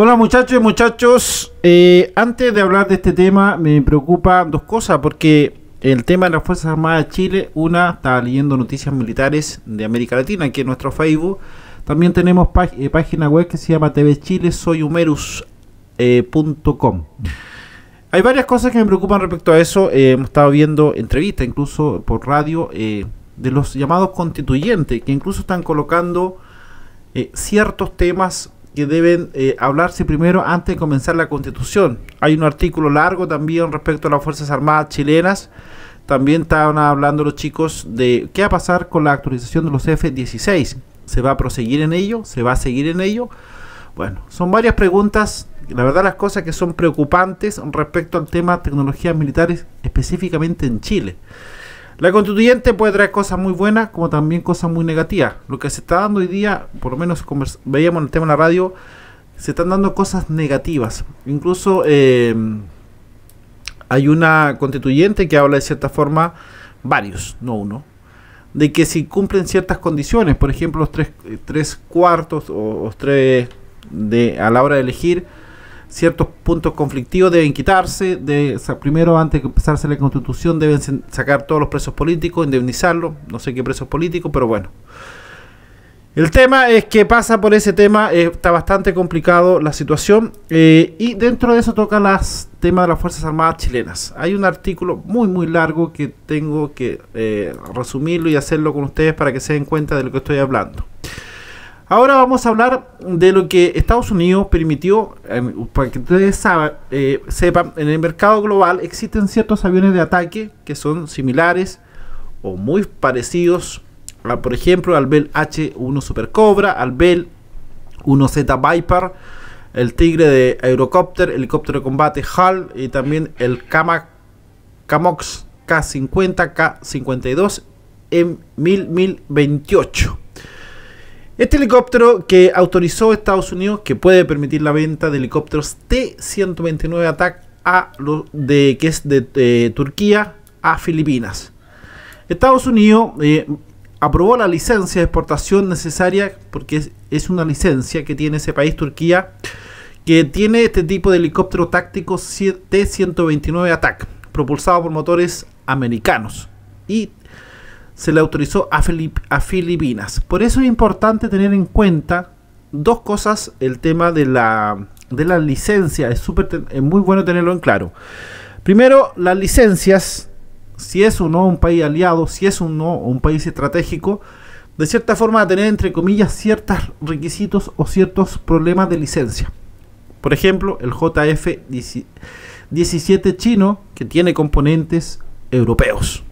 Hola muchachos y muchachos, eh, antes de hablar de este tema me preocupan dos cosas, porque el tema de las Fuerzas Armadas de Chile, una, está leyendo noticias militares de América Latina, aquí en nuestro Facebook, también tenemos eh, página web que se llama tvchilesoyhumerus.com. Eh, Hay varias cosas que me preocupan respecto a eso, hemos estado viendo entrevistas, incluso por radio, de los llamados constituyentes, que incluso están colocando ciertos temas que deben eh, hablarse primero antes de comenzar la constitución. Hay un artículo largo también respecto a las Fuerzas Armadas chilenas. También estaban hablando los chicos de qué va a pasar con la actualización de los F-16. ¿Se va a proseguir en ello? ¿Se va a seguir en ello? Bueno, son varias preguntas, la verdad las cosas que son preocupantes respecto al tema tecnologías militares específicamente en Chile. La constituyente puede traer cosas muy buenas como también cosas muy negativas. Lo que se está dando hoy día, por lo menos veíamos en el tema de la radio, se están dando cosas negativas. Incluso em, hay una constituyente que habla de cierta forma, varios, no uno, de que si cumplen ciertas condiciones, por ejemplo, los tres, eh, tres cuartos o, los tres de, a la hora de elegir, ciertos puntos conflictivos deben quitarse, de, primero antes de empezarse la constitución deben sacar todos los presos políticos, indemnizarlos, no sé qué presos políticos, pero bueno. El tema es que pasa por ese tema, eh, está bastante complicado la situación eh, y dentro de eso toca las temas de las Fuerzas Armadas chilenas. Hay un artículo muy muy largo que tengo que eh, resumirlo y hacerlo con ustedes para que se den cuenta de lo que estoy hablando. Ahora vamos a hablar de lo que Estados Unidos permitió, em, para que ustedes eh, sepan, en el mercado global existen ciertos aviones de ataque que son similares o muy parecidos, por ejemplo, al Bell H-1 Super Cobra, al Bell 1Z Viper, el Tigre de Aerocopter, helicóptero de combate HAL y también el Camox K-50, K-52, m 1028. Este helicóptero que autorizó Estados Unidos, que puede permitir la venta de helicópteros T-129 ATAC a de, que es de, eh, Turquía a Filipinas. Estados Unidos eh, aprobó la licencia de exportación necesaria, porque es, una licencia que tiene ese país, Turquía, que tiene este tipo de helicóptero táctico T-129 ATAC, propulsado por motores americanos. Y se le autorizó a, Filipinas. Por eso es importante tener en cuenta dos cosas. El tema de la, de licencia es, muy bueno tenerlo en claro. Primero, las licencias, si es o no un país aliado, si es o no un país estratégico, de cierta forma tener entre comillas ciertos requisitos o ciertos problemas de licencia. Por ejemplo, el JF-17 chino que tiene componentes europeos.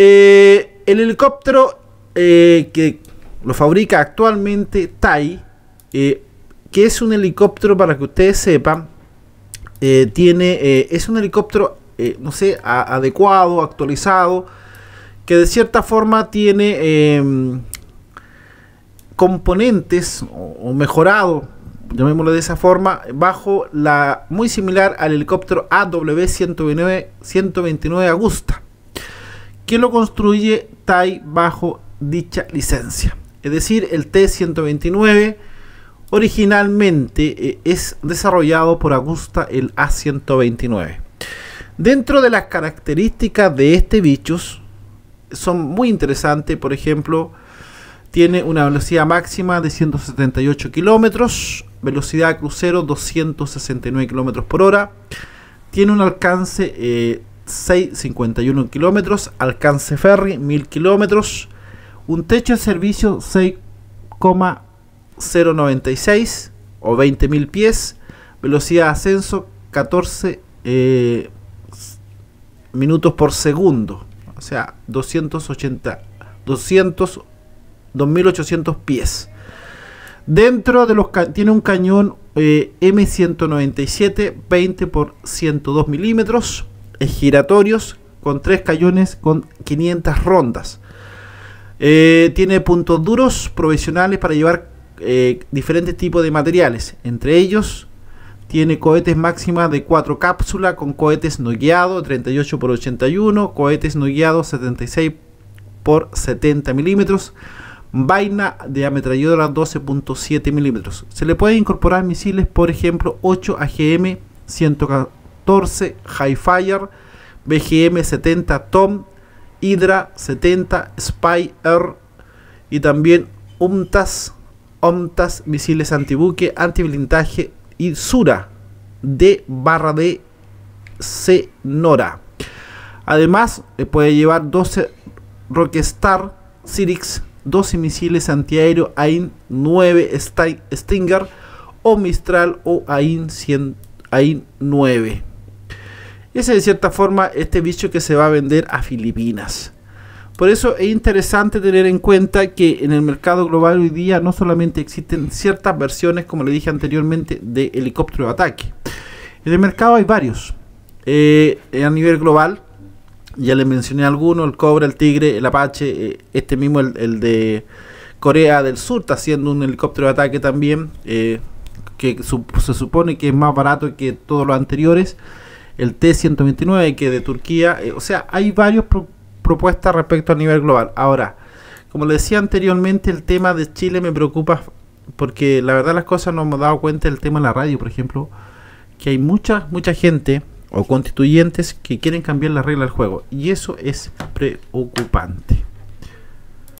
Eh, el helicóptero eh, que lo fabrica actualmente TAI, eh, que es un helicóptero, para que ustedes sepan, tiene, es un helicóptero, no sé, adecuado, actualizado, que de cierta forma tiene em, componentes o, mejorado llamémoslo de esa forma, bajo la muy similar al helicóptero AW-129 129 Augusta que lo construye TAI bajo dicha licencia. Es decir, el T-129 originalmente eh, es desarrollado por Augusta el A-129. Dentro de las características de este bichos son muy interesantes, por ejemplo, tiene una velocidad máxima de 178 kilómetros, velocidad crucero 269 kilómetros por hora, tiene un alcance eh, 6,51 kilómetros, alcance ferry 1000 kilómetros, un techo de servicio 6,096 o 20.000 pies, velocidad de ascenso 14 eh, minutos por segundo, o sea, 280, 200, 2800 pies. Dentro de los tiene un cañón eh, M197 20 por 102 milímetros giratorios con tres cañones con 500 rondas. Eh, tiene puntos duros provisionales para llevar eh, diferentes tipos de materiales. Entre ellos tiene cohetes máxima de 4 cápsulas con cohetes no guiados 38 x 81, cohetes no guiados 76 x 70 milímetros, vaina de ametralladora 12.7 milímetros. Se le puede incorporar misiles, por ejemplo, 8 AGM 114 14, Fire BGM 70 Tom, Hydra 70 Spy Air y también UMTAS, OMTAS, misiles antibuque, antiblindaje y Sura de barra de Cenora Además, puede llevar 12 Rockstar Sirix, 12 misiles antiaéreo AIN 9 Stinger o Mistral o AIN 9. Ese de cierta forma este bicho que se va a vender a Filipinas. Por eso es interesante tener en cuenta que en el mercado global hoy día no solamente existen ciertas versiones, como le dije anteriormente, de helicóptero de ataque. En el mercado hay varios. Eh, a nivel global, ya le mencioné algunos, el Cobra, el Tigre, el Apache, eh, este mismo, el, de Corea del Sur, está haciendo un helicóptero de ataque también, eh, que se supone que es más barato que todos los anteriores el T-129 que de Turquía, eh, o sea, hay varias propuestas respecto a nivel global. Ahora, como le decía anteriormente, el tema de Chile me preocupa porque la verdad las cosas no hemos dado cuenta del tema de la radio, por ejemplo, que hay mucha, mucha gente o constituyentes que quieren cambiar la regla del juego y eso es preocupante.